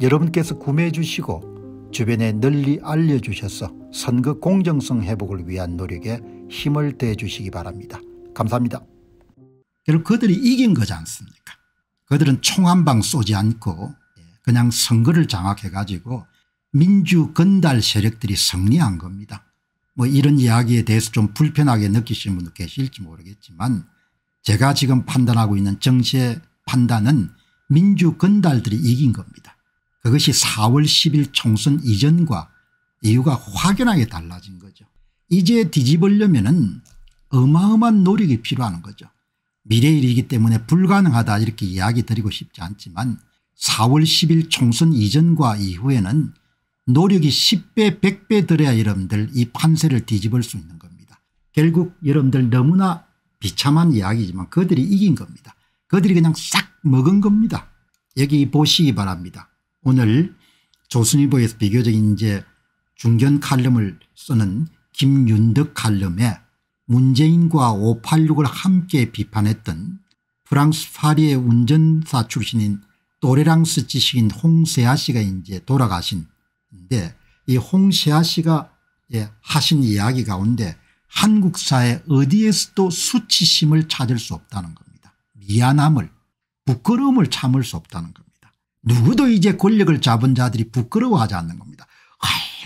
여러분께서 구매해 주시고 주변에 널리 알려주셔서 선거 공정성 회복을 위한 노력에 힘을 대 주시기 바랍니다. 감사합니다. 여러분 그들이 이긴 거지 않습니까 그들은 총 한 방 쏘지 않고 예, 그냥 선거를 장악해 가지고 민주 건달 세력들이 승리한 겁니다. 뭐 이런 이야기에 대해서 좀 불편하게 느끼시는 분도 계실지 모르겠지만 제가 지금 판단하고 있는 정치의 판단은 민주 건달들이 이긴 겁니다. 그것이 4월 10일 총선 이전과 이유가 확연하게 달라진 거죠. 이제 뒤집으려면 은 어마어마한 노력이 필요한 거죠. 미래일이기 때문에 불가능하다 이렇게 이야기 드리고 싶지 않지만 4월 10일 총선 이전과 이후에는 노력이 10배 100배 들어야 여러분들 이 판세를 뒤집을 수 있는 겁니다. 결국 여러분들 너무나 비참한 이야기지만 그들이 이긴 겁니다. 그들이 그냥 싹 먹은 겁니다. 여기 보시기 바랍니다. 오늘 조선일보에서 비교적 이제 중견 칼럼을 쓰는 김윤덕 칼럼에 문재인과 586을 함께 비판했던 프랑스 파리의 운전사 출신인 또레랑스 지식인 홍세아 씨가 이제 돌아가신데 이 홍세아 씨가 예, 하신 이야기 가운데 한국 사회 어디에서도 수치심을 찾을 수 없다는 겁니다. 미안함을 부끄러움을 참을 수 없다는 겁니다. 누구도 이제 권력을 잡은 자들이 부끄러워하지 않는 겁니다.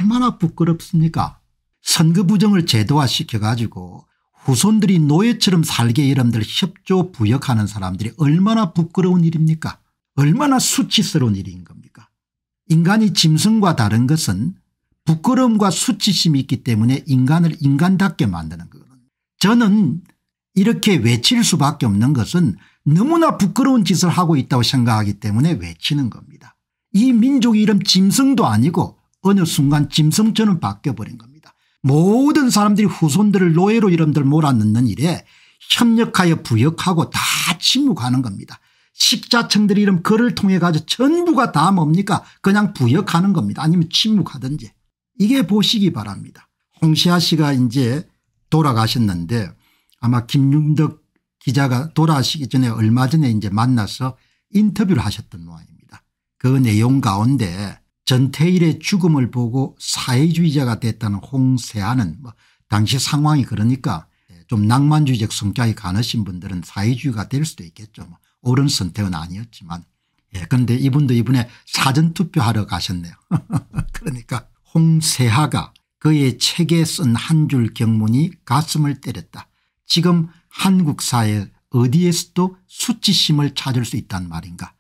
얼마나 부끄럽습니까 선거 부정을 제도화시켜 가지고 후손들이 노예처럼 살게 이름들 협조 부역하는 사람들이 얼마나 부끄러운 일입니까 얼마나 수치스러운 일인 겁니까 인간이 짐승과 다른 것은 부끄러움과 수치심이 있기 때문에 인간을 인간답게 만드는 거거든요. 저는 이렇게 외칠 수밖에 없는 것은 너무나 부끄러운 짓을 하고 있다고 생각하기 때문에 외치는 겁니다. 이 민족 이름 짐승도 아니고 어느 순간 짐승처럼 바뀌어버린 겁니다. 모든 사람들이 후손들을 노예로 이름들 몰아넣는 일에 협력하여 부역하고 다 침묵하는 겁니다. 식자층들 이름 글을 통해 가지고 전부가 다 뭡니까 그냥 부역하는 겁니다. 아니면 침묵하든지 이게 보시기 바랍니다. 홍시아 씨가 이제 돌아가셨는데 아마 김윤덕 기자가 돌아가시기 전에 얼마 전에 이제 만나서 인터뷰를 하셨던 모양입니다. 그 내용 가운데 전태일의 죽음을 보고 사회주의자가 됐다는 홍세아는 뭐 당시 상황이 그러니까 좀 낭만주의적 성격이 가느신 분들은 사회주의가 될 수도 있겠죠. 뭐 옳은 선택은 아니었지만 예, 그런데 이분도 이번에 사전투표하러 가셨네요. 그러니까 홍세하가 그의 책에 쓴 한 줄 경문이 가슴을 때렸다. 지금 한국 사회 어디에서도 수치심을 찾을 수 있단 말인가.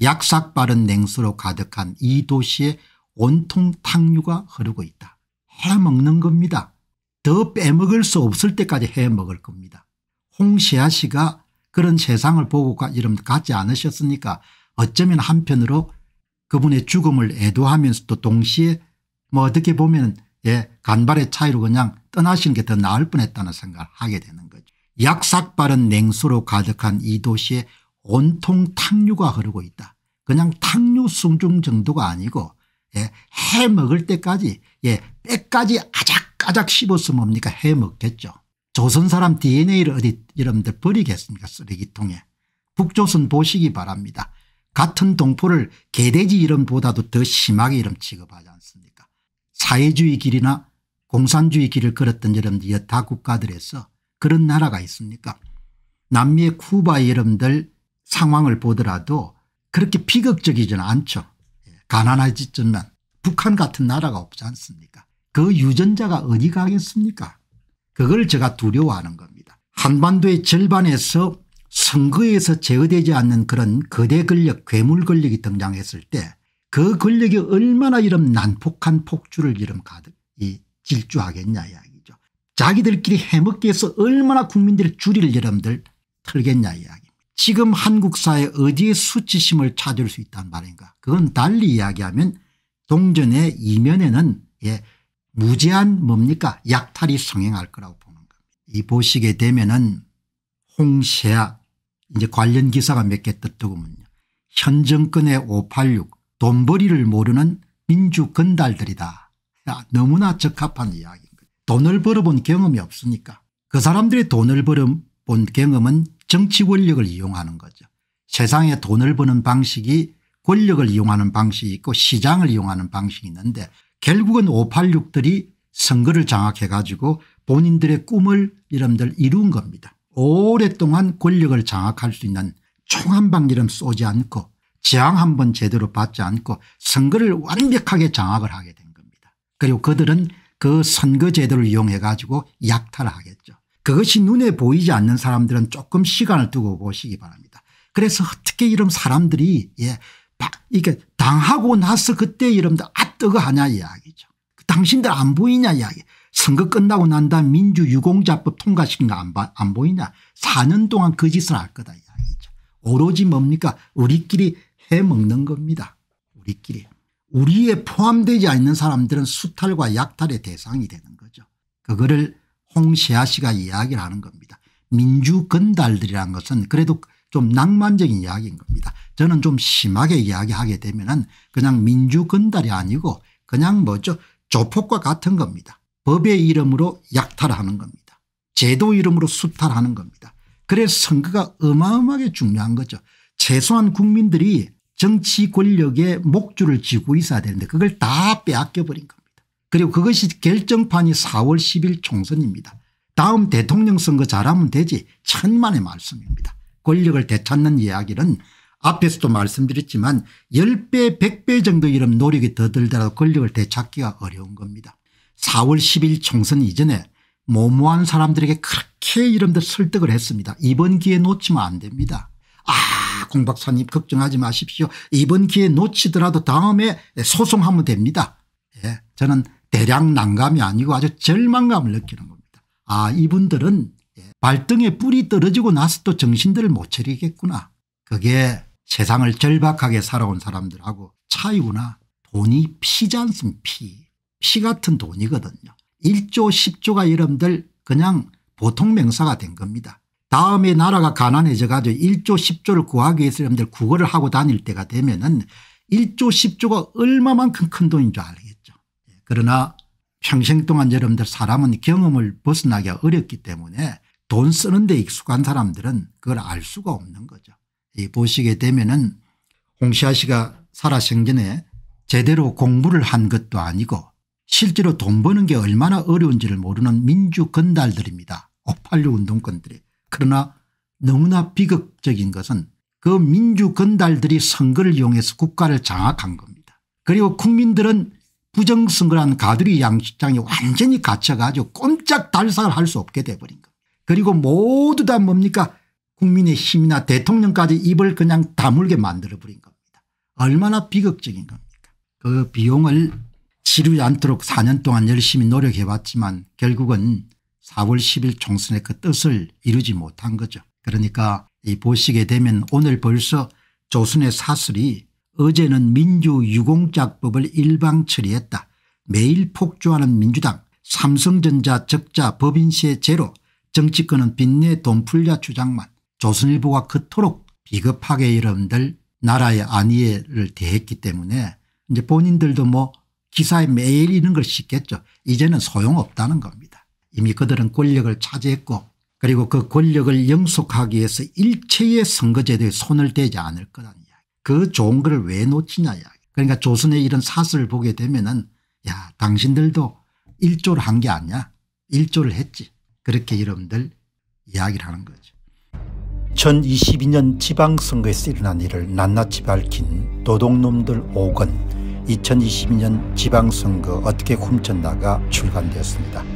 약삭빠른 냉수로 가득한 이 도시에 온통 탕류가 흐르고 있다. 해먹는 겁니다. 더 빼먹을 수 없을 때까지 해먹을 겁니다. 홍시아 씨가 그런 세상을 보고 가, 이름 갖지 않으셨으니까 어쩌면 한편으로 그분의 죽음을 애도하면서도 동시에 뭐 어떻게 보면 예, 간발의 차이로 그냥 떠나시는 게 더 나을 뻔했다는 생각을 하게 되는 약삭빠른 냉수로 가득한 이 도시에 온통 탕류가 흐르고 있다. 그냥 탕류 수중 정도가 아니고 예, 해 먹을 때까지 예, 때까지 아작아작 씹어서 뭡니까 해 먹겠죠. 조선 사람 dna를 어디 여러분들 버리겠습니까 쓰레기통에. 북조선 보시기 바랍니다. 같은 동포를 개돼지 이름보다도 더 심하게 이름 취급하지 않습니까 사회주의 길이나 공산주의 길을 걸었던 여러분들 여타 국가들에서 그런 나라가 있습니까 남미의 쿠바 여러분들 상황을 보더라도 그렇게 비극적이지는 않죠. 예, 가난하지만 북한 같은 나라가 없지 않습니까 그 유전자가 어디 가겠습니까 그걸 제가 두려워하는 겁니다. 한반도의 절반에서 선거에서 제어되지 않는 그런 거대 권력 괴물 권력이 등장했을 때 그 권력이 얼마나 이런 난폭한 폭주를 이름 가득 이 질주하겠냐 이야기. 자기들끼리 해먹기 위해서 얼마나 국민들의 줄리를 여러분들 털겠냐 이야기입니다. 지금 한국 사회 어디에 수치심을 찾을 수 있다는 말인가 그건 달리 이야기하면 동전의 이면에는 예, 무제한 뭡니까 약탈이 성행할 거라고 보는 겁니다. 이 보시게 되면은 홍세아 이제 관련 기사가 몇개 떴더군요. 현 정권의 586 돈벌이를 모르는 민주 건달들이다. 야, 너무나 적합한 이야기. 돈을 벌어본 경험이 없으니까 그 사람들이 돈을 벌어본 경험은 정치 권력을 이용하는 거죠. 세상에 돈을 버는 방식이 권력을 이용하는 방식이 있고 시장을 이용하는 방식이 있는데 결국은 586들이 선거를 장악해 가지고 본인들의 꿈을 이름들 이룬 겁니다. 오랫동안 권력을 장악할 수 있는 총 한 방 이름 쏘지 않고 지향 한번 제대로 받지 않고 선거를 완벽하게 장악을 하게 된 겁니다. 그리고 그들은 그 선거제도를 이용해 가지고 약탈하겠죠. 그것이 눈에 보이지 않는 사람들은 조금 시간을 두고 보시기 바랍니다. 그래서 어떻게 이런 사람들이 예, 이게 당하고 나서 그때 이름들 아 뜨거하냐 이야기죠. 그 당신들 안 보이냐 이야기. 선거 끝나고 난 다음 민주유공자법 통과시킨 거안 안 보이냐. 4년 동안 그 짓을 할 거다 이야기죠. 오로지 뭡니까 우리끼리 해먹는 겁니다. 우리끼리. 우리에 포함되지 않는 사람들은 수탈과 약탈의 대상이 되는 거죠. 그거를 홍시아 씨가 이야기를 하는 겁니다. 민주 건달들이라는 것은 그래도 좀 낭만적인 이야기인 겁니다. 저는 좀 심하게 이야기하게 되면 은 그냥 민주 건달이 아니고 그냥 뭐죠 조폭과 같은 겁니다. 법의 이름으로 약탈하는 겁니다. 제도 이름으로 수탈하는 겁니다. 그래서 선거가 어마어마하게 중요한 거죠. 최소한 국민들이 정치 권력의 목줄을 쥐고 있어야 되는데 그걸 다 빼앗겨버린 겁니다. 그리고 그것이 결정판이 4월 10일 총선입니다. 다음 대통령 선거 잘하면 되지 천만의 말씀입니다. 권력을 되찾는 이야기는 앞에서도 말씀드렸지만 10배 100배 정도 이런 노력이 더 들더라도 권력을 되찾기가 어려운 겁니다. 4월 10일 총선 이전에 모모한 사람들에게 그렇게 이름들 설득을 했습니다. 이번 기회 놓치면 안 됩니다. 아 박홍 박사님 걱정하지 마십시오. 이번 기회 놓치더라도 다음에 소송하면 됩니다. 예. 저는 대량 난감이 아니고 아주 절망감을 느끼는 겁니다. 아 이분들은 예, 발등에 뿔이 떨어지고 나서 또 정신들을 못 차리겠구나. 그게 세상을 절박하게 살아온 사람들하고 차이구나. 돈이 피지 않습니까 피. 피 같은 돈이거든요. 1조 10조가 여러분들 그냥 보통 명사가 된 겁니다. 다음에 나라가 가난해져 가지고 1조 10조를 구하기 위해서 여러분들 국어를 하고 다닐 때가 되면은 1조 10조가 얼마만큼 큰 돈인 줄 알겠죠. 예, 그러나 평생 동안 여러분들 사람은 경험을 벗어나기가 어렵기 때문에 돈 쓰는 데 익숙한 사람들은 그걸 알 수가 없는 거죠. 이 보시게 되면은 홍시아 씨가 살아생전에 제대로 공부를 한 것도 아니고 실제로 돈 버는 게 얼마나 어려운지를 모르는 민주 건달들입니다. 586 운동권들이. 그러나 너무나 비극적인 것은 그 민주 건달들이 선거를 이용해서 국가를 장악한 겁니다. 그리고 국민들은 부정선거란 가두리 양식장이 완전히 갇혀가지고 꼼짝 달싹을 할 수 없게 돼버린 겁니다. 그리고 모두 다 뭡니까 국민의 힘이나 대통령까지 입을 그냥 다물게 만들어버린 겁니다. 얼마나 비극적인 겁니까 그 비용을 지르지 않도록 4년 동안 열심히 노력해왔지만 결국은 4월 10일 총선의 그 뜻을 이루지 못한 거죠. 그러니까 이 보시게 되면 오늘 벌써 조선의 사슬이 어제는 민주유공작법을 일방 처리했다. 매일 폭주하는 민주당 삼성전자 적자 법인세 제로 정치권은 빚내 돈 풀자 주장만 조선일보가 그토록 비겁하게 여러분들 나라의 안위를 대했기 때문에 이제 본인들도 뭐 기사에 매일 이런 걸 씻겠죠. 이제는 소용없다는 겁니다. 이미 그들은 권력을 차지했고 그리고 그 권력을 영속하기 위해서 일체의 선거제도에 손을 대지 않을 거라는 이야기. 그 좋은 거를 왜 놓치냐 이야기. 그러니까 조선의 이런 사슬을 보게 되면 은야 당신들도 일조를 한 게 아니야. 일조를 했지. 그렇게 여러분들 이야기를 하는 거죠. 2022년 지방선거에서 일어난 일을 낱낱이 밝힌 도둑놈들 5권 2022년 지방선거 어떻게 훔쳤나가 출간되었습니다.